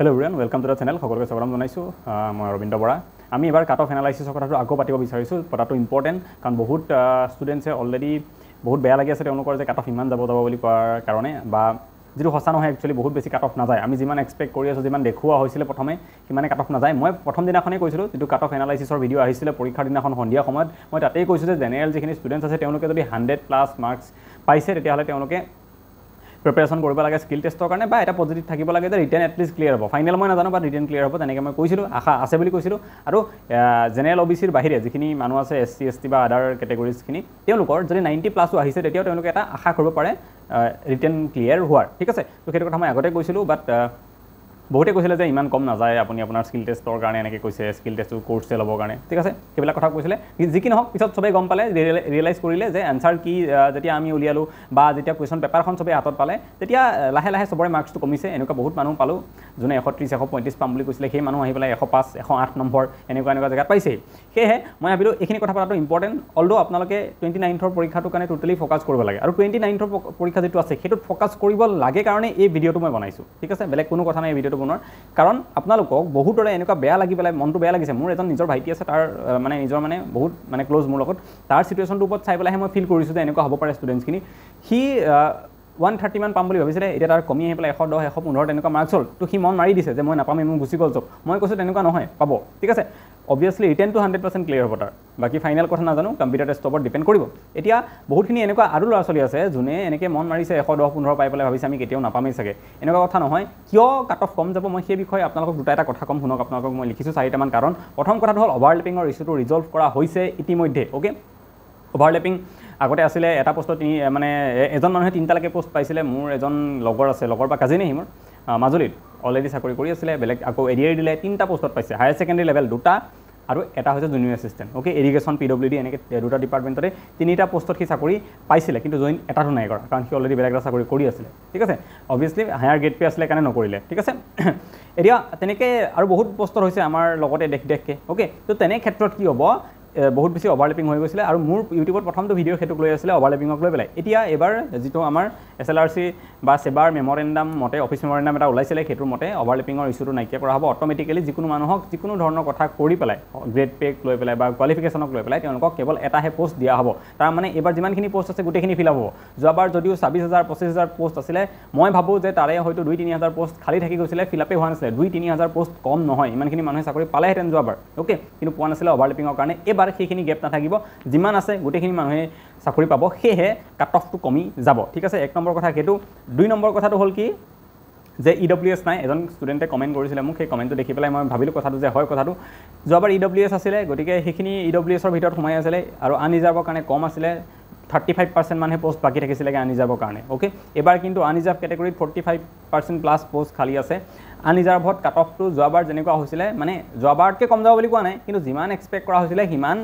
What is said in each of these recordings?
hello' Riyan welcome to the channel সকলোকে স্বাগতম জনাইছোঁ মই অৰবিন্দ বৰা আমি এবাৰ কাট অফ এনালাইচিছৰ কথাটো আকৌ পাতিব বিচাৰিছোঁ পতাটো ইম্পৰ্টেণ্ট কাৰণ বহুত ষ্টুডেণ্টছে অলৰেডি বহুত বেয়া লাগি আছে তেওঁলোকৰ যে কাট অফ ইমান যাব যাব বুলি কোৱাৰ কাৰণে বা যিটো সঁচা নহয় একচুৱেলি বহুত বেছি কাট অফ নাযায় আমি যিমান এক্সপেক্ট কৰি আছোঁ যিমান দেখুওৱা হৈছিলে প্ৰথমে সিমানে কাট অফ নাযায় মই প্ৰথম দিনাখনেই কৈছিলোঁ যিটো কাট অফ এনালাইচিছৰ ভিডিঅ' আহিছিলে পৰীক্ষাৰ দিনাখন সন্ধিয়া সময়ত মই তাতেই কৈছোঁ যে জেনেৰেল যিখিনি ষ্টুডেণ্টছ আছে তেওঁলোকে যদি হাণ্ড্ৰেড প্লাছ মাৰ্কছ পাইছে তেতিয়াহ'লে তেওঁলোকে প্ৰিপেৰেশ্যন কৰিব লাগে স্কিল টেষ্টৰ কাৰণে বা এটা পজিটিভ থাকিব লাগে যে ৰিটাৰ্ণ এটলিষ্ট ক্লিয়াৰ হ'ব ফাইনেল মই নাজানো বা ৰিটাৰ্ণ ক্লিয়াৰ হ'ব তেনেকৈ মই কৈছিলোঁ আশা আছে বুলি কৈছিলোঁ আৰু জেনেৰেল অ' বি চিৰ বাহিৰে যিখিনি মানুহ আছে এছ চি এছ টি বা আদাৰ কেটেগৰিজখিনি তেওঁলোকৰ যদি নাইণ্টি প্লাছো আহিছে তেতিয়াও তেওঁলোকে এটা আশা কৰিব পাৰে ৰিটাৰ্ণ ক্লিয়াৰ হোৱাৰ ঠিক আছে ত' সেইটো কথা মই আগতে কৈছিলোঁ বাট বহুতে কৈছিলে যে ইমান কম নাযায় আপুনি আপোনাৰ স্কিল টেষ্টৰ কাৰণে এনেকৈ কৈছে স্কিল টেষ্টটো কোৰ্চে ল'বৰ কাৰণে ঠিক আছে সেইবিলাক কথা কৈছিলে যি কি নহওক পিছত সবেই গম পালে ৰিয়েলাইজ কৰিলে যে এনচাৰ কি যেতিয়া আমি উলিয়ালোঁ বা যেতিয়া কুৱেশ্যন পেপাৰখন চবেই হাতত পালে তেতিয়া লাহে লাহে চবৰে মাৰ্কছটো কমিছে এনেকুৱা বহুত মানুহ পালোঁ যোনে এশ ত্ৰিছ এশ পঁয়ত্ৰিছ পাম বুলি কৈছিলে সেই মানুহ আহি পেলাই এশ পাঁচ এশ আঠ নম্বৰ এনেকুৱা এনেকুৱা জেগাত পাইছেই সেয়েহে মই ভাবিলোঁ এইখিনি কথা পতাটো ইম্পৰ্টেণ্ট অলডো আপোনালোকে টুৱেণ্টি নাইনথৰ পৰীক্ষাটোৰ কাৰণে টোটেলি ফ'কাছ কৰিব লাগে আৰু টুৱেণ্টি নাইনথৰ পৰীক্ষা যিটো আছে সেইটোত ফ'কাছ কৰিব লাগে কাৰণে এই ভিডিঅ'টো মই বনাইছোঁ ঠিক আছে বেলেগ কোনো কথা নাই এই ভিডিঅ'টো কৰিব কাৰণ আপোনালোকক বহুতৰে এনেকুৱা বেয়া লাগি পেলাই মনটো বেয়া লাগিছে মোৰ এজন নিজৰ ভাইটি আছে তাৰ মানে নিজৰ মানে বহুত মানে ক্ল'জ মোৰ লগত তাৰ চিটুৱেশ্যনটোৰ ওপৰত চাই পেলাইহে মই ফিল কৰিছোঁ যে এনেকুৱা হ'ব পাৰে ষ্টুডেণ্টছখিনি সি ওৱান থাৰ্টিমান পাম বুলি ভাবিছিলে এতিয়া তাৰ কমি আহি পেলাই এশ দহ এশ পোন্ধৰ তেনেকুৱা মাৰ্কছ হ'ল ত' সি মন মাৰি দিছে যে মই নাপামেই মোৰ গুচি গ'ল যাওক মই কৈছোঁ তেনেকুৱা নহয় পাব ঠিক আছে অবভিয়াছলি ৰিটেনটো হাণ্ড্ৰেড পাৰ্চেণ্ট ক্লিয়াৰ হ'ব তাৰ বাকী ফাইনেল কথা নাজানো কম্পিউটাৰ টেষ্টৰ ওপৰত ডিপেণ্ড কৰিব এতিয়া বহুতখিনি এনেকুৱা আৰু ল'ৰা ছোৱালী আছে যোনে এনেকৈ মন মাৰিছে এশ দহ পোন্ধৰ পাই পেলাই ভাবিছে আমি কেতিয়াও নাপামেই চাগে এনেকুৱা কথা নহয় কিয় কাট অফ কম যাব মই সেই বিষয়ে আপোনালোকক দুটা এটা কথা কম শুনক আপোনালোকক মই লিখিছোঁ চাৰিটামান কাৰণ প্ৰথম কথাটো হ'ল অভাৰলেপিঙৰ ইছ্যুটো ৰিজল্ভ কৰা হৈছে ইতিমধ্যে অ'কে অভাৰলেপিং আগতে আছিলে এটা পষ্টত তিনি মানে এজন মানুহে তিনিটালৈকে পষ্ট পাইছিলে মোৰ এজন লগৰ আছে লগৰ বা কাজিনেই সি মোৰ মাজুলীত অলৰেডি চাকৰি কৰি আছিলে বেলেগ আকৌ এৰিয়াৰ দিলে তিনিটা পষ্টত পাইছে হায়াৰ ছেকেণ্ডেৰী লেভেল দুটা আৰু এটা হৈছে junior assistant okay irrigation P W D এনেকৈ দুটা ডিপাৰ্টমেণ্টতে তিনিটা পষ্টত সি চাকৰি পাইছিলে কিন্তু জইন এটাটো নাই কৰা কাৰণ সি অলৰেডি বেলেগ এটা চাকৰি কৰি আছিলে ঠিক আছে অভিয়াছলি হায়াৰ গ্ৰেড পে আছিলে কাৰণে নকৰিলে ঠিক আছে এতিয়া তেনেকৈ আৰু বহুত পষ্টত হৈছে আমাৰ লগতে দেশ দেখকৈ অ'কে ত' তেনে ক্ষেত্ৰত কি হ'ব বহুত বেছি অভাৰলেপিং হৈ গৈছিলে আৰু মোৰ ইউটিউবত প্ৰথমটো ভিডিঅ' সেইটোক লৈ আছিলে অভাৰলেপিঙক লৈ পেলাই এতিয়া এবাৰ যিটো আমাৰ এছ এল আৰ চি বা চেবাৰ মেমৰেণ্ডাম মতে অফিচ মেমৰেণ্ডাম এটা ওলাইছিলে সেইটোৰ মতে অভাৰলেপিঙৰ ইছ্যুটো নাইকিয়া কৰা হ'ব অট'মেটিকেলি যিকোনো মানুহক যিকোনো ধৰণৰ কথা কৰি পেলাই গ্ৰেড পেক লৈ পেলাই বা কোৱালিফিকেশ্যনক লৈ পেলাই তেওঁলোকক কেৱল এটাহে পষ্ট দিয়া হ'ব তাৰমানে এইবাৰ যিমানখিনি পষ্ট আছে গোটেইখিনি ফিল আপ হ'ব যোৱাবাৰ যদিও ছাব্বিছ হাজাৰ পঁচিছ হাজাৰ পষ্ট আছিলে মই ভাবোঁ যে তাৰে হয়তো দুই তিনি হাজাৰ পষ্ট খালী থাকি গৈছিলে ফিল আপেই হোৱা নাছিলে দুই তিনি হাজাৰ পষ্ট কম নহয় ইমানখিনি মানুহে চাকৰি পালেহেঁতেন যোৱাবাৰ অ'কে কিন্তু পোৱা নাছিলে অভাৰলেপিঙৰ কাৰণে এইবাৰ একেবাৰে সেইখিনি গেপ নাথাকিব যিমান আছে গোটেইখিনি মানুহে চাকৰি পাব সেয়েহে কাট অফটো কমি যাব ঠিক আছে এক নম্বৰ কথা সেইটো দুই নম্বৰ কথাটো হ'ল কি যে ই ডব্লিউ এছ নাই এজন ষ্টুডেণ্টে কমেণ্ট কৰিছিলে মোক সেই কমেণ্টটো দেখি পেলাই মই ভাবিলোঁ কথাটো যে হয় কথাটো যোৱাবাৰ ই ডব্লিউ এছ আছিলে গতিকে সেইখিনি ই ডব্লিউ এছৰ ভিতৰত সোমাই আছিলে আৰু আনৰিজাৰ্ভৰ কাৰণে কম আছিলে থাৰ্টি ফাইভ পাৰ্চেণ্ট মানুহে পষ্ট বাকী থাকিছিলে আন ৰিজাৰ্ভৰ কাৰণে অ'কে এইবাৰ কিন্তু আন ৰিজাৰ্ভ কেটেগৰীত forty five percent plus post খালী আছে আন ৰিজাৰ্ভত কাট অফটো যোৱাবাৰ যেনেকুৱা হৈছিলে মানে যোৱাবাৰতকৈ কম যাব বুলি কোৱা নাই কিন্তু যিমান এক্সপেক্ট কৰা হৈছিলে সিমান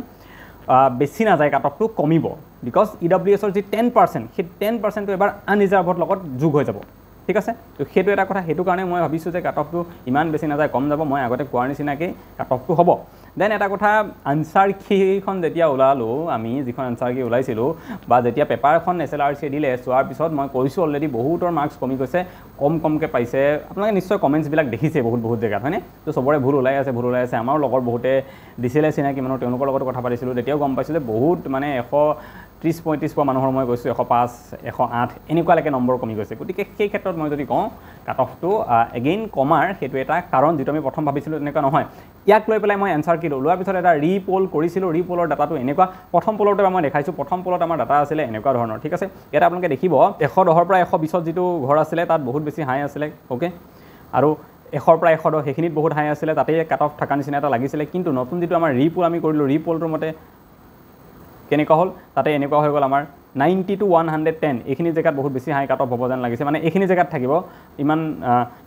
বেছি নাযায় কাট অফটো কমিব বিকজ ই ডব্লিউ এছৰ যি টেন পাৰ্চেণ্ট সেই টেন পাৰ্চেণ্টটো এবাৰ আন ৰিজাৰ্ভত লগত যোগ হৈ যাব ঠিক আছে তো সেইটো এটা কথা সেইটো কাৰণে মই ভাবিছোঁ যে কাট অফটো ইমান বেছি নাযায় কম যাব মই আগতে কোৱাৰ নিচিনাকেই কাট অফটো হ'ব দেন এটা কথা আনসাৰ কিখন যেতিয়া ওলালোঁ আমি যিখন আনসাৰ কি ওলাইছিলোঁ বা যেতিয়া পেপাৰখন এছ এল আৰ চিয়ে দিলে চোৱাৰ পিছত মই কৈছোঁ অলৰেডি বহুতৰ মাৰ্কছ কমি গৈছে কম কমকৈ পাইছে আপোনালোকে নিশ্চয় কমেণ্টছবিলাক দেখিছে বহুত বহুত জেগাত হয়নে ত' চবৰে ভুল ওলাই আছে ভুল ওলাই আছে আমাৰ লগৰ বহুতে দিছিলে চিনাকি মানুহ তেওঁলোকৰ লগত কথা পাতিছিলোঁ তেতিয়াও গম পাইছিলোঁ বহুত মানে এশ ত্ৰিছ পঁয়ত্ৰিছ পোৱা মানুহৰ মই গৈছোঁ এশ পাঁচ এশ আঠ এনেকুৱালৈকে নম্বৰ কমি গৈছে গতিকে সেই ক্ষেত্ৰত মই যদি কওঁ কাট অফটো এগেইন কমাৰ সেইটো এটা কাৰণ যিটো আমি প্ৰথম ভাবিছিলোঁ তেনেকুৱা নহয় ইয়াক লৈ পেলাই মই এনচাৰ কি লোৱাৰ পিছত এটা ৰি পল কৰিছিলোঁ ৰি পলৰ ডাটাটো এনেকুৱা প্ৰথম পলতে মই দেখাইছোঁ প্ৰথম পলত আমাৰ ডাটা আছিলে এনেকুৱা ধৰণৰ ঠিক আছে ইয়াতে আপোনালোকে দেখিব এশ দহৰ পৰা এশ বিছত যিটো ঘৰ আছিলে তাত বহুত বেছি হাই আছিলে অ'কে আৰু এশৰ পৰা এশ দহ সেইখিনিত বহুত হাই আছিলে তাতেই কাট অফ থকা নিচিনা এটা লাগিছিলে কিন্তু নতুন যিটো আমাৰ ৰি পল আমি কৰিলোঁ ৰি পলটোৰ মতে কেনেকুৱা হ'ল তাতে এনেকুৱা হৈ গ'ল আমাৰ ninety two one hundred ten এইখিনি জেগাত বহুত বেছি হাই কাট অফ হ'ব যেন লাগিছে মানে এইখিনি জেগাত থাকিব ইমান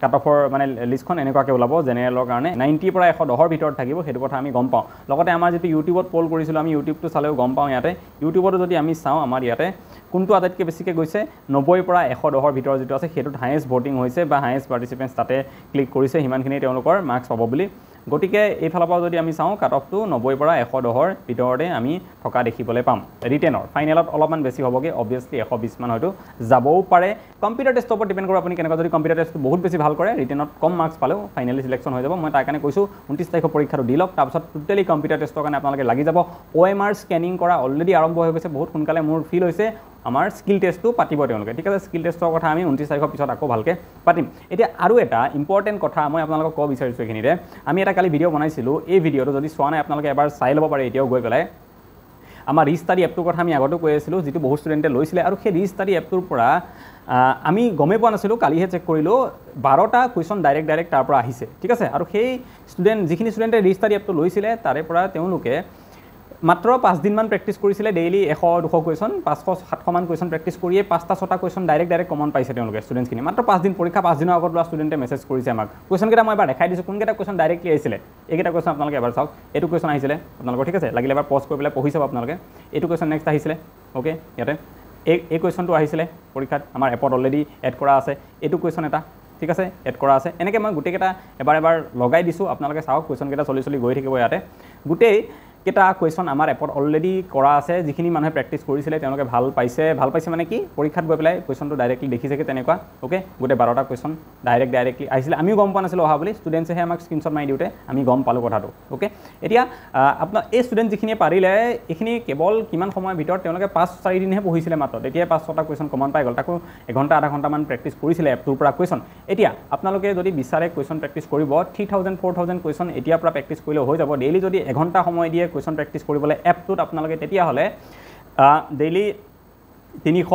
কাট অফৰ মানে লিষ্টখন এনেকুৱাকৈ ওলাব জেনেৰেলৰ কাৰণে নাইণ্টিৰ পৰা এশ দহৰ ভিতৰত থাকিব সেইটো কথা আমি গম পাওঁ লগতে আমাৰ যিটো ইউটিউবত পল কৰিছিলোঁ আমি ইউটিউবটো চালেও গম পাওঁ ইয়াতে ইউটিউবতো যদি আমি চাওঁ আমাৰ ইয়াতে কোনটো আটাইতকৈ বেছিকৈ গৈছে নব্বৈৰ পৰা এশ দহৰ ভিতৰত যিটো আছে সেইটোত হায়েষ্ট ভোটিং হৈছে বা হায়েষ্ট পাৰ্টিচিপেণ্টছ তাতে ক্লিক কৰিছে সিমানখিনি তেওঁলোকৰ মাৰ্কছ পাব বুলি গতিকে এইফালৰ পৰাও যদি আমি চাওঁ কাট অফটো নব্বৈৰ পৰা এশ দহৰ ভিতৰতে আমি থকা দেখিবলৈ পাম ৰিটেনৰ ফাইনেলত অলপমান বেছি হ'বগৈ অভিয়াছলি এশ বিছমান হয়তো যাবও পাৰে কম্পিউটাৰ টেষ্টৰ ওপৰত ডিপেণ্ড কৰোঁ আপুনি কেনেকুৱা যদি কম্পিউটাৰ টেষ্টটো বহুত বেছি ভাল কৰে ৰিটেনত কম মাৰ্কছ পালেও ফাইনেলি চিলেকশ্যন হৈ যাব মই তাৰ কাৰণে কৈছোঁ ঊনত্ৰিছ তাৰিখৰ পৰীক্ষাটো দি লওক তাৰপিছত টোটেলি কম্পিউটাৰ টেষ্টৰ কাৰণে আপোনালোকে লাগি যাব অ' এম আৰ স্কেনিং কৰা অলৰেডি আৰম্ভ হৈ গৈছে বহুত সোনকালে মোৰ ফিল হৈছে আমাৰ স্কিল টেষ্টটো পাতিব তেওঁলোকে ঠিক আছে স্কিল টেষ্টৰ কথা আমি ঊনত্ৰিছ তাৰিখৰ পিছত আকৌ ভালকৈ পাতিম এতিয়া আৰু এটা ইম্পৰ্টেণ্ট কথা মই আপোনালোকক ক'ব বিচাৰিছোঁ এইখিনিতে আমি এটা কালি ভিডিঅ' বনাইছিলোঁ এই ভিডিঅ'টো যদি চোৱা নাই আপোনালোকে এবাৰ চাই ল'ব পাৰে এতিয়াও গৈ পেলাই আমাৰ ষ্টাডি এপটোৰ কথা আমি আগতেও কৈ আছিলোঁ যিটো বহু ষ্টুডেণ্টে লৈছিলে আৰু সেই ষ্টাডি এপটোৰ পৰা আমি গমেই পোৱা নাছিলোঁ কালিহে চেক কৰিলোঁ বাৰটা কুৱেশ্যন ডাইৰেক্ট ডাইৰেক্ট তাৰ পৰা আহিছে ঠিক আছে আৰু সেই ষ্টুডেণ্ট যিখিনি ষ্টুডেণ্টে ষ্টাডি এপটো লৈছিলে তাৰে পৰা তেওঁলোকে মাত্ৰ পাঁচদিনমান প্ৰেক্টিচ কৰিছিলে ডেইলি এশ দুশ কুৱেশ্যন পাঁচশ সাতশমান কুৱেশ্যন প্ৰেক্টিচ কৰিয়ে পাঁচটা ছটা কুৱেশ্যন ডাইৰেক্ট ডাইৰেক্ট কমন পাইছে তেওঁলোকে ষ্টুডেণ্টখিনি মাত্ৰ পাঁচদিন পৰীক্ষা পাঁচদিনৰ আগত লোৱা ষ্টুডেণ্টে মেছেজ কৰিছে আমাক কুৱেশ্যনকেইটা মই এবাৰ দেখাই দিছোঁ কোনকেইটা কুৱেশ্যন ডাইৰেক্টলি আহিছিলে এইকেইটা কুৱেশ্যন আপোনালোকে এবাৰ চাওক এইটো কুৱেশ্যন আহিছিলে আপোনালোকৰ ঠিক আছে লাগিলে এবাৰ পজ কৰি পেলাই পঢ়ি চাব আপোনালোকে এইটো কুৱেশ্যন নেক্সট আহিছিলে অ'কে ইয়াতে এই এই কুৱেশ্যনটো আহিছিলে পৰীক্ষাত আমাৰ এপত অলৰেডি এড কৰা আছে এইটো কুৱেশ্যন এটা ঠিক আছে এড কৰা আছে এনেকৈ মই গোটেইকেইটা এবাৰ এবাৰ লগাই দিছোঁ আপোনালোকে চাওক কুৱেশ্যনকেইটা চলি চলি গৈ থাকিব ইয়াতে গোটেই কেইটা কুৱেশ্যন আমাৰ এপত অলৰেডি কৰা আছে যিখিনি মানুহে প্ৰেক্টিছ কৰিছিলে তেওঁলোকে ভাল পাইছে ভাল পাইছে মানে কি পৰীক্ষাত গৈ পেলাই কুৱেশ্যনটো ডাইৰেক্টলি দেখিছেগৈ তেনেকুৱা অ'কে গোটেই বাৰটা কুৱেশ্যন ডাইৰেক্ট ডাইৰেক্টলি আহিছিলে আমিও গম পোৱা নাছিলোঁ অহা বুলি ষ্টুডেণ্টছেহে আমাক স্ক্ৰীণশ্বট মাৰি দিওঁতে আমি গম পালোঁ কথাটো অ'কে এতিয়া আপোনাৰ এই ষ্টুডেণ্ট যিখিনিয়ে পাৰিলে এইখিনি কেৱল কিমান সময়ৰ ভিতৰত তেওঁলোকে পাঁচ চাৰিদিনহে পঢ়িছিলে মাত্ৰ এতিয়া পাঁচ ছটা কুৱেশ্যন কমন পাই গ'ল তাকো এঘণ্টা আধা ঘণ্টামান প্ৰেক্টিছ কৰিছিলে এপটোৰ পৰা কুৱেশ্যন এতিয়া আপোনালোকে যদি বিচাৰে কুৱেশ্যন প্ৰেক্টিছ কৰিব three thousand four thousand question এতিয়াৰ পৰা প্ৰেক্টিছ কৰিলেও হৈ যাব ডেইলি যদি এঘণ্টা সময় দিয়ে কুৱেশ্যন প্ৰেক্টিছ কৰিবলৈ এপটোত আপোনালোকে তেতিয়াহ'লে ডেইলি তিনিশ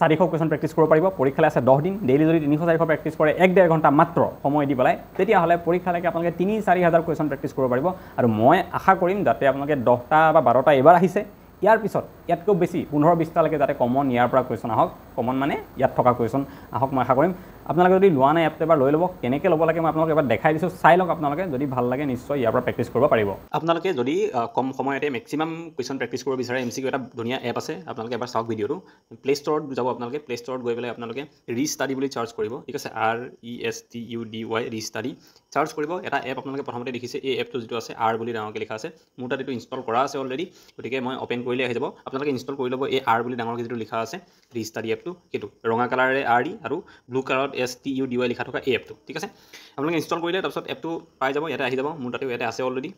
চাৰিশ কুৱেশ্যন প্ৰেক্টিছ কৰিব পাৰিব পৰীক্ষালৈ আছে দহ দিন ডেইলি যদি তিনিশ চাৰিশ প্ৰেক্টিছ কৰে এক ডেৰ ঘণ্টা মাত্ৰ সময় দি পেলাই তেতিয়াহ'লে পৰীক্ষালৈকে আপোনালোকে তিনি চাৰি হাজাৰ কুৱেশ্যন প্ৰেক্টিছ কৰিব পাৰিব আৰু মই আশা কৰিম যাতে আপোনালোকে দহটা বা বাৰটা এইবাৰ আহিছে ইয়াৰ পিছত ইয়াতকৈ বেছি পোন্ধৰ বিছটালৈকে যাতে কমন ইয়াৰ পৰা কুৱেশ্যন আহক কমন মানে ইয়াত থকা কুৱেশ্যন আহক মই আশা কৰিম আপোনালোকে যদি লোৱা নাই এপটো এবাৰ লৈ ল'ব কেনেকৈ ল'ব লাগে মই আপোনালোকে এবাৰ দেখাই দিছোঁ চাই লওক আপোনালোকে যদি ভাল লাগে নিশ্চয় ইয়াৰ পৰা প্ৰেক্টিছ কৰিব পাৰিব আপোনালোকে যদি কম সময়তে মেক্সিমাম কুৱেশ্যন প্ৰেক্টিছ কৰিব বিচাৰে এম চি কিউ এটা ধুনীয়া এপ আছে আপোনালোকে এবাৰ চাওক ভিডিঅ'টো প্লে ষ্ট'ৰত যাব আপোনালোকে প্লে ষ্ট'ৰত গৈ পেলাই আপোনালোকে ৰি ষ্টাডি বুলি চাৰ্চ কৰিব ঠিক আছে আৰ E S T U D Y re study search কৰিব এটা এপ আপোনালোকে প্ৰথমতে দেখিছে এই এপটো যিটো আছে আৰ বুলি ডাঙৰকৈ লিখা আছে মোৰ তাত এইটো ইনষ্টল কৰা আছে অলৰেডি গতিকে মই অ'পেন কৰিলে আহি যাব আপোনালোকে ইনষ্টল কৰি ল'ব এই আৰ বুলি ডাঙৰকৈ যিটো লিখা আছে ৰি ষ্টাডি এপ এপটো সেইটো ৰঙা কালাৰে আৰ ই আৰু ব্লু কালাৰত S T U D Y লিখা থকা এই এপটো ঠিক আছে আপোনালোকে ইনষ্টল কৰিলে তাৰপিছত এপটো পাই যাব ইয়াতে আহি যাব মোৰ তাতে ইয়াতে আছে অলৰেডি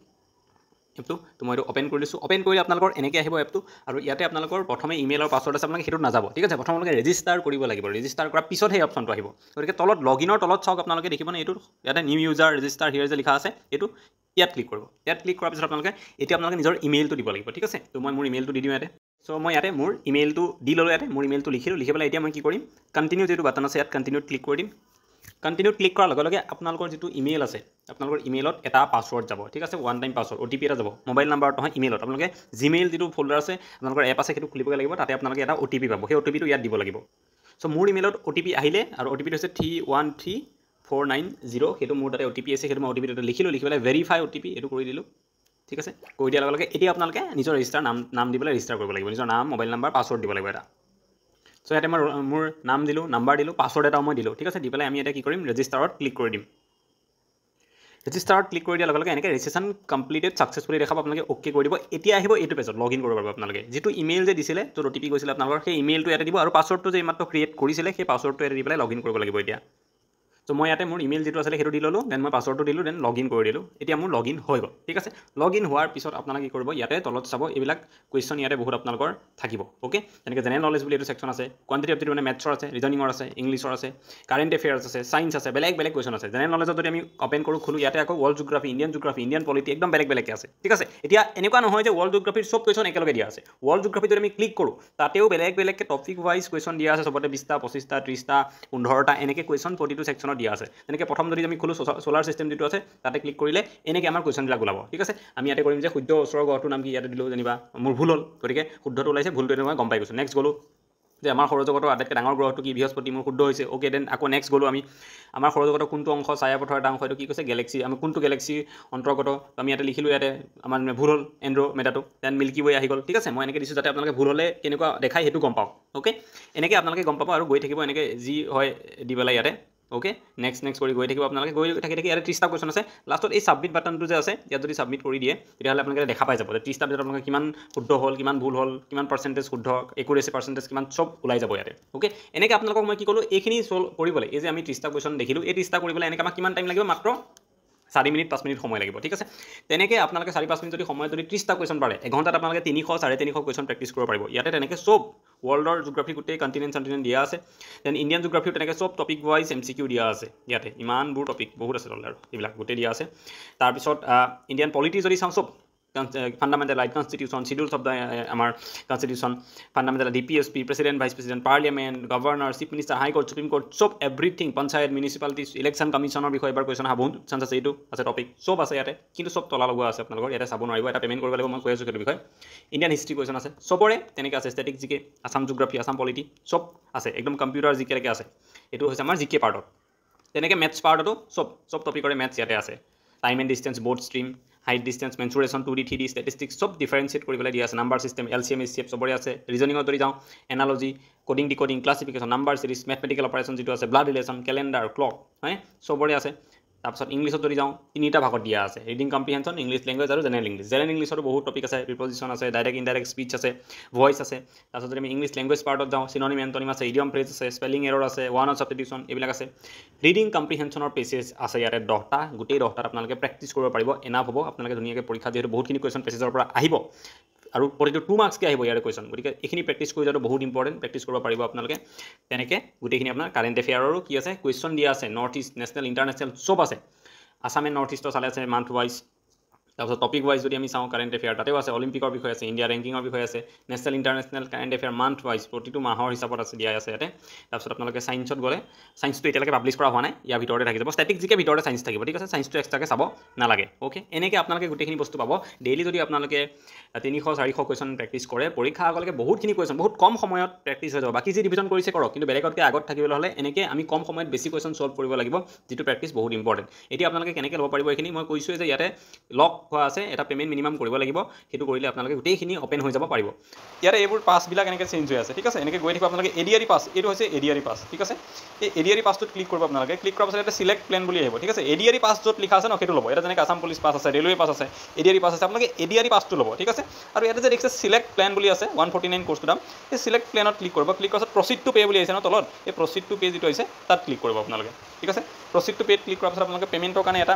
এপটো তো মই এইটো অপেন কৰি দিছোঁ অপেন কৰিলে আপোনালোকৰ এনেকৈ আহিব এপটো আৰু ইয়াতে আপোনালোকৰ প্ৰথমে ইমেইল আৰু পাছৱৰ্ড আছে আপোনালোকে সেইটো নাযাব ঠিক আছে প্ৰথম আপোনালোকে ৰেজিষ্টাৰ কৰিব লাগিব ৰেজিষ্টাৰ কৰাৰ পিছত সেই অপশ্যনটো আহিব গতিকে তলত লগিনৰ তলত চাওক আপোনালোকে দেখিব নে এইটো ইয়াতে নিউ ইউজাৰ ৰেজিষ্টাৰ হিয়াৰ যে লিখা আছে এইটো ইয়াত ক্লিক কৰিব ইয়াত ক্লিক কৰাৰ পিছত আপোনালোকে এতিয়া আপোনালোকে নিজৰ ইমেইলটো দিব লাগিব ঠিক আছে তো মই মোৰ ইমেইলটো দি দিওঁ ইয়াতে চ' মই ইয়াতে মোৰ ইমেইলটো দি ল'লোঁ ইয়াতে মোৰ ইমেইলটো লিখিলোঁ লিখি পেলাই এতিয়া মই কি কৰিম কণ্টিনিউ যিটো বাটন আছে ইয়াত কণ্টিনিউ ক্লিক কৰি দিম কণ্টিনিউ ক্লিক কৰাৰ লগে লগে আপোনালোকৰ যিটো ইমেইল আছে আপোনালোকৰ ইমেইলত এটা পাছৱৰ্ড যাব ঠিক আছে one time password O' T P এটা যাব মোবাইল নাম্বাৰত নহয় ইমেইলত আপোনালোকে জিমেইল যিটো ফল্ডাৰ আছে আপোনালোকৰ এপ আছে সেইটো খুলিবগৈ লাগিব তাতে আপোনালোকে এটা অ' টি পি পাব সেই অ' টি পিটো ইয়াত দিব লাগিব চ' মোৰ ইমেইলত অ' টি পি আহিলে আৰু অ' টি পিটো হৈছে three one three four nine zero' সেইটো মোৰ তাতে অ' টি পি আছে সেইটো মই অ' টি পিটো লিখিলোঁ লিখি পেলাই ভেৰিফাই অ' টি পি এইটো কৰি দিলোঁ ঠিক আছে কৈ দিয়াৰ লগে লগে এতিয়া আপোনালোকে নিজৰ ৰেজিষ্টাৰ নাম নাম দি পেলাই ৰেজিষ্টাৰ কৰিব লাগিব নিজৰ নাম মোবাইল নাম্বাৰ পাছৱৰ্ড দিব লাগিব এটা চ' ইয়াতে মই মোৰ নাম দিলোঁ নাম্বাৰ দিলোঁ পাছৱৰ্ড এটাও মই দিলোঁ ঠিক আছে দি পেলাই আমি এতিয়া কি কৰিম ৰেজিষ্টাৰত ক্লিক কৰি দিম ৰেজিষ্টাৰত ক্লিক কৰি দিয়াৰ লগে লগে এনেকৈ ৰেজিষ্ট্ৰেশ্যন কমপ্লিটেড ছাকচেছফুলি দেখাব আপোনালোকে অ'কে কৰি দিব এতিয়া আহিব এইটো পেজত লগ ইন কৰিব পাৰিব আপোনালোকে যিটো ইমেইল যে দিছিলে য'ত অ' টি পি গৈছিলে আপোনালোকৰ সেই ইমেইলটো ইয়াতে দিব আৰু পাছৱৰ্ডটো যে এইমাত্ৰ ক্ৰিয়েট কৰিছিলে সেই পাছৱৰ্ডটো ইয়াতে দি পেলাই লগ ইন কৰিব লাগিব এতিয়া চ' মই ইয়াতে মোৰ ইমেইল যিটো আছিলে সেইটো দি ল'লোঁ দেন মই পাছৱৰ্ডটো দিলোঁ দেন লগ ইন কৰি দিলোঁ এতিয়া মোৰ লগ ইন হৈ গ'ল ঠিক আছে লগ ইন হোৱাৰ পিছত আপোনালোকে কি কৰিব ইয়াতে তলত চাব এইবিলাক কুৱেশ্যন ইয়াতে বহুত আপোনালোকৰ থাকিব অ'কে যেনেকৈ জেনেৰেল নলেজ বুলি এইটো ছেকশ্যন আছে কোৱান্টিটি অফ দিটো মানে মেথছৰ আছে ৰিজনিঙৰ আছে ইংলিছৰ আছে কাৰেণ্ট এফেয়াৰ্চ আছে চাইন্স আছে বেলেগ বেলেগ কুৱেশ্যন আছে জেনেৰেল নলেজত যদি আমি অপেন কৰোঁ খোলোঁ ইয়াতে আকৌ world geography Indian geography Indian polity একদম বেলেগ বেলেগকৈ আছে ঠিক আছে এতিয়া এনেকুৱা নহয় যে ৱৰ্ল্ড জিঅ'গ্ৰাফী চব কুৱেশ্যন একেলগে দিয়া আছে ৱৰ্ল্ড জিঅ'গ্ৰাফী যদি আমি ক্লিক কৰোঁ তাতেও বেলেগ বেলেগকৈ টপিক ৱাইজ কুৱেশ্যন দিয়া আছে চবতে বিছটা পঁচিছটা ত্ৰিছটা পোন্ধৰটা এনেকৈ কুৱেশ্যন প্ৰতিটো ছেকশ্যনত আমাৰ দিয়া আছে যেনেকৈ প্ৰথম যদি আমি খোলোঁ চ'লাৰ ছিষ্টেম যিটো আছে তাতে ক্লিক কৰিলে এনেকৈ আমাৰ কুৱেশ্যনবিলাক ওলাব ঠিক আছে আমি ইয়াতে কৰিম যে শুদ্ধ ওচৰৰ গ্ৰহটোৰ নাম কি ইয়াতে দিলোঁ যেনিবা মোৰ ভুল হ'ল গতিকে শুদ্ধটো ওলাইছে ভুলটো এনেকৈ মই গম পাই গৈছোঁ নেক্সট গ'লোঁ যে আমাৰ সৌৰজগতৰ আটাইতকৈ ডাঙৰ গ্ৰহটো কি বৃহস্পতি মোৰ শুদ্ধ হৈছে অ'কে দেন আকৌ নেক্সট গ'লোঁ আমি আমাৰ সৌৰজগতৰ কোনটো অংশ ছায়াপথৰ এটা অংশ এইটো কি কৈছে গেলেক্সি আমি কোনটো গেলেক্সিৰ অন্তৰ্গত আমি ইয়াতে লিখিলোঁ ইয়াতে আমাৰ ভুল হ'ল এণ্ড্ৰ' মেটাটো দেন মিল্কি ৱে আহি গ'ল ঠিক আছে মই এনেকৈ দিছোঁ যাতে আপোনালোকে ভুল হ'লে কেনেকুৱা দেখাই সেইটো গম পাওঁ অ'কে এনেকৈ আপোনালোকে গম পাব আৰু গৈ থাকিব এনেকৈ যি হয় দি পেলাই ইয়াতে অ'কে নেক্সট নেক্সট কৰি গৈ থাকিব আপোনালোকে গৈ থাকি থাকি ইয়াতে ত্ৰিছটা কুৱেশ্যন আছে লাষ্টত এই ছাবমিট বাটনটো যে আছে ইয়াত যদি ছাবমিট কৰি দিয়ে তেতিয়াহ'লে আপোনালোকে দেখা পাই যাব যে ত্ৰিছটা ভিতৰত আপোনালোকে কিমান শুদ্ধ হ'ল কিমান ভুল হ'ল কিমান পাৰ্চেণ্টেজ শুদ্ধ একুৰেচি পাৰ্চেণ্টেজ কিমান চব ওলাই যাব ইয়াতে অ'কে এনেকৈ আপোনালোকক মই কি ক'লোঁ এইখিনি চল্ভ কৰিবলৈ এই যে আমি ত্ৰিছটা কুৱেশ্যন দেখিলোঁ এই ত্ৰিছটা কৰিবলৈ এনেকৈ আমাক কিমান টাইম লাগিব মাত্ৰ চাৰি মিনিট পাঁচ মিনিট সময় লাগিব ঠিক আছে তেনেকৈ আপোনালোকে চাৰি পাঁচ মিনিট যদি সময় যদি ত্ৰিছটা কুৱেশ্যন পাৰে এঘণ্টাত আপোনালোকে তিনিশ চাৰে তিনিশ কুৱেশ্যন প্ৰেক্টিছ কৰিব পাৰিব ইয়াতে তেনেকৈ চব ৱৰ্ল্ডৰ জিঅ'গ্ৰাফি গোটেই কণ্টিনেণ্ট চণ্টিনেণ্ট দিয়া আছে দেন ইণ্ডিয়ান জিঅ'গ্ৰাফিও তেনেকৈ চব topic wise M C Q দিয়া আছে ইয়াতে ইমানবোৰ টপিক বহুত আছে তলে আৰু এইবিলাক গোটেই দিয়া আছে তাৰপিছত ইণ্ডিয়ান পলিটি যদি চাওঁ চব fundamental right constitution schedules of the আমাৰ constitution fundamental D P S P president vice president parliament governor chief minister high court supreme court চব everything panchayat municipalities election commissioner বিষয়ে এবাৰ কুৱেশ্যন হ'ব চান্স আছে এইটো আছে টপিক চব আছে ইয়াতে কিন্তু চব তলা লগোৱা আছে আপোনালোকৰ ইয়াতে চাব নোৱাৰিব এটা পেমেণ্ট কৰিব লাগিব মই কৈ আছোঁ সেইটো বিষয়ে ইণ্ডিয়ান হিষ্ট্ৰী কুৱেশ্যন আছে চবৰে তেনেকৈ আছে ষ্টেটিক জিকে আছাম জিঅ'গ্ৰাফী আছাম পলিটি চব আছে একদম কম্পিউটাৰ জিকেলৈকে আছে এইটো হৈছে আমাৰ জিকে পাৰ্টত তেনেকৈ মেথছ পাৰ্টতো চব চব টপিকৰে মেথছ ইয়াতে আছে time and distance boat stream height distance mensuration two D three D statistics চব ডিফাৰেঞ্চিয়েট কৰি পেলাই দিয়া আছে number system L C M A C F চবৰে আছে ৰিজনিঙত যদি যাওঁ analogy coding decoding classification number series mathematical operation যিটো আছে ব্লাড ৰিলেশ্যন কেলেণ্ডাৰ ক্লক হয় চবৰে আছে তাৰপিছত ইংলিছত যদি যাওঁ তিনিটা ভাগত দিয়া আছে ৰিডিং কম্পিহেনশ্যন ইংলিছ লেংগুৱেজ আৰু জেনেৰেল ইংলিছ জেনেৰেল ইংলিছতো বহুত টপিক আছে প্ৰিপজিশ্যন আছে ডাইৰেক্ট ইনডাইৰেক্ট স্পীচ আছে ভইচ আছে তাৰপিছত যদি আমি ইংলিছ লেংগুৱেজ পাৰ্টত যাওঁ চিনমি এণ্টনিম আছে ইডিয়ম ফ্ৰেজ আছে স্পেলিং এৰৰ আছে ওৱান অফ ছাবষ্টিটিউশ্যন এইবিলাক আছে ৰিডিং কম্প্ৰিহেনশ্যনৰ পেচেজ আছে ইয়াতে দহটা গোটেই দহটাত আপোনালোকে প্ৰেক্টিছ কৰিব পাৰিব এনাফ হ'ব আপোনালোকে ধুনীয়াকৈ পৰীক্ষা যিহেতু বহুতখিনি কুৱেশ্যন পেচেজৰ পৰা আহিব আৰু প্ৰতিটো টু মাৰ্কছকৈ আহিব ইয়াৰে কুৱেশ্যন গতিকে এইখিনি প্ৰেক্টিছ কৰি যোৱাটো বহুত ইম্পৰ্টেণ্ট প্ৰেক্টিছ কৰিব পাৰিব আপোনালোকে তেনেকৈ গোটেইখিনি আপোনাৰ কাৰেণ্ট এফেয়াৰৰো কি আছে কুৱেশ্যন দিয়া আছে নৰ্থ ইষ্ট নেশ্যনেল ইণ্টাৰনেশ্যনেল চব আছে আছামে নৰ্থ ইষ্টৰ চালে আছে মান্থ ৱাইজ তাৰপিছত টপিক ৱাইজ যদি আমি চাওঁ কাৰেণ্ট এফেয়াৰ তাতেও আছে অলিম্পিকৰ বিষয়ে আছে ইণ্ডিয়া ৰেংকিঙৰ বিষয়ে আছে national international current affair month wise প্ৰতিটো মাহৰ হিচাপত আছে দিয়া আছে ইয়াতে তাৰপিছত আপোনালোকে চাইন্সত গ'লে চাইন্সটো এতিয়ালৈকে পাব্লিছ কৰা হোৱা নাই ইয়াৰ ভিতৰতে থাকি যাব ষ্টেটিক জিকে ভিতৰতে চাইন্স থাকিব ঠিক আছে চাইন্সটো এক্সট্ৰাকৈ চাব নালাগে অ'কে এনেকৈ আপোনালোকে গোটেইখিনি বস্তু পাব ডেইলি যদি আপোনালোকে তিনিশ চাৰিশ কুৱেশ্যন প্ৰেক্টিচ কৰে পৰীক্ষা আগলৈকে বহুতখিনি কুৱেশ্যন বহুত কম সময়ত প্ৰেক্টিচ হৈ যাব বাকী যি ডিভিজন কৰিছে কৰক কিন্তু বেলেগতকৈ আগত থাকিবলৈ হ'লে এনেকৈ আমি কম সময়ত বেছি কুৱেশ্যন চল্ভ কৰিব লাগিব যিটো প্ৰেক্টিচ বহুত ইম্পৰ্টেণ্ট এতিয়া আপোনালোকে কেনেকৈ ল'ব পাৰিব এইখিনি মই কৈছোঁ যে ইয়াতে লগ হোৱা আছে এটা পে'মেণ্ট মিনিমাম কৰিব লাগিব সেইটো কৰিলে আপোনালোকে গোটেইখিনি অপেন হৈ যাব পাৰিব ইয়াতে এইবোৰ পাছবিলাক এনেকৈ চেঞ্জ হৈ আছে ঠিক আছে এনেকৈ গৈ থাকিব আপোনালোকে এডিয়াৰী পাছ এইটো হৈছে এডিয়াৰী পাছ ঠিক আছে এই এডিয়াৰী পাছটোত ক্লিক কৰিব আপোনালোকে ক্লিক কৰাৰ পাছত এটা চিলেক্ট প্লেন বুলি আহিব ঠিক আছে এডিয়াৰী পাছ য'ত লিখা আছে ন সেইটো ল'ব এটা যেনেকৈ আছাম পুলিচ পাছ আছে ৰেলৱে পাছ আছে এডিয়াৰী পাছ আছে আপোনালোকে এডিয়াৰী পাছটো ল'ব ঠিক আছে আৰু ইয়াতে যে দেখিছে চিলেক্ট প্লেন বুলি আছে ওৱান ফৰ্টি নাইন কৰ্চটো দাম সেই চিলেক্ট প্লেনত ক্লিক কৰিব ক্লিক কৰাৰ পাছত প্ৰচিডটো পে' বুলি আহিছে ন তলত এই প্ৰচিডটো পে' যিটো আহিছে তাত ক্লিক কৰিব আপোনালোকে ঠিক আছে প্ৰচিডটো পে'ত ক্লিক কৰাৰ পাছত আপোনালোকে পে'মেণ্টৰ কাৰণে এটা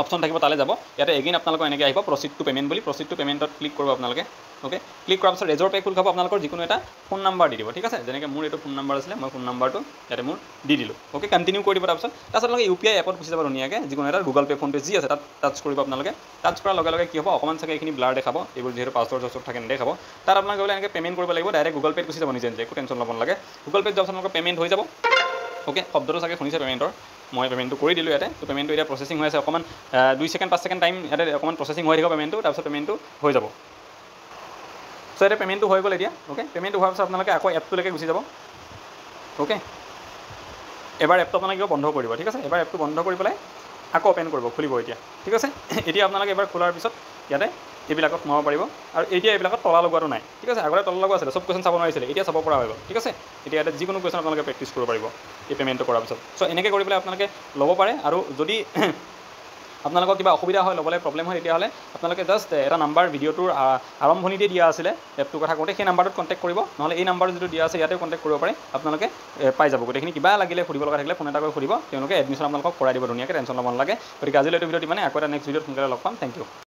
অপশ্যন থাকিব তালে যাব ইয়াতে এগেইন আপোনালোকৰ এনেকৈ আহিব প্ৰচিড টু পে'মেণ্ট বুলি প্ৰচিড টু পে'মেণ্টত ক্লিক কৰিব আপোনালোকে অ'কে ক্লিক কৰাৰ পিছত ৰেজৰ পে' খোল খাব আপোনালোকৰ যিকোনো এটা ফোন নাম্বাৰ দি দিব ঠিক আছে যেনেকৈ মোৰ এইটো ফোন নাম্বাৰ আছিলে মই ফোন নাম্বাৰটো ইয়াতে মোৰ দি দিলোঁ অ'কে কণ্টিনিউ কৰি দিব তাৰপিছত তাৰপিছত আপোনালোকে ইউ পি আই এপত গুচি যাব ধুনীয়াকৈ যিকোনো এটা গুগল পে' ফোনপে' যি আছে তাত টাচ কৰিব আপোনালোকে টাচ কৰাৰ লগে লগে কি হ'ব অকণমান চাগে এইখিনি ব্লাৰ দেখাব এইবোৰ যিহেতু পাছৱৰ্ড চাছৱৰ্ড থাকে নেদেখাব তাত আপোনালোকে বোলে এনেকৈ পে'মেণ্ট কৰিব লাগিব ডাইৰেক্ট গুগল পে'ত গুচি যাব নিজে নিজে একো টেনশ্যন ল'ব নালাগে গুগল পে'ত যাব আপোনালোকৰ পে'মেণ্ট হৈ যাব অ'কে শব্দটো চাগে শুনিছে পে'মেণ্টৰ মই পে'মেণ্টটো কৰি দিলোঁ ইয়াতে তো পে'মেণ্টটো এতিয়া প্ৰচেছিং হৈ আছে অকণমান দুই ছেকেণ্ড পাঁচ ছেকেণ্ড টাইম ইয়াতে অকণমান প্ৰচেছিং হৈ থাকিব পে'মেণ্টটো তাৰপিছত পে'মেণ্টটো হৈ যাব চ' এতিয়া পে'মেণ্টটো হৈ গ'ল এতিয়া অ'কে পে'মেণ্টটো হোৱাৰ পিছত আপোনালোকে আকৌ এপটোলৈকে গুচি যাব অ'কে এবাৰ এপটো আপোনালোকে কিবা বন্ধ কৰিব ঠিক আছে এবাৰ এপটো বন্ধ কৰি পেলাই আকৌ অ'পেন কৰিব খুলিব এতিয়া ঠিক আছে এতিয়া আপোনালোকে এবাৰ খোলাৰ পিছত ইয়াতে এইবিলাকত সোমাব পাৰিব আৰু এতিয়া এইবিলাকত তলা লগোৱাটো নাই ঠিক আছে আগতে তলা লগোৱা আছিলে চব কুৱেশ্যন চাব নোৱাৰিছিলে এতিয়া চাব পৰা হৈ গ'ল ঠিক আছে এতিয়া ইয়াতে যিকোনো কুৱেশ্যন আপোনালোকে প্ৰেক্টিচ কৰিব পাৰিব এই পে'মেণ্টটো কৰাৰ পিছত চ' এনেকৈ কৰি পেলাই আপোনালোকে ল'ব পাৰে আৰু যদি আপোনালোকৰ কিবা অসুবিধা হয় ল'বলৈ প্ৰব্লেম হয় তেতিয়াহ'লে আপোনালোকে জাষ্ট এটা নাম্বাৰ ভিডিঅ'টোৰ আৰম্ভণিতে দিয়া আছিলে এপটোৰ কথা কওঁতে সেই নাম্বাৰটোত কণ্টেক্ট কৰিব নহ'লে এই নাম্বাৰটো যিটো দিয়া আছে ইয়াতে কণ্টেক্ট কৰিব পাৰে আপোনালোকে পাই যাব গোটেইখিনি কিবা লাগিলে সুধিব লগা থাকিলে ফোন এটা কৰি সুধিব তেওঁলোকে এডমিশ্যন আপোনালোকক কৰাই দিব ধুনীয়াকৈ টেনশ্যন ল'ব নালাগে গতিকে আজিলৈ এইটো ভিডিঅ'ত মানে আকৌ এটা নেক্সট ভিডিঅ'ত সোনকালে লগ পাম থেংক ইউ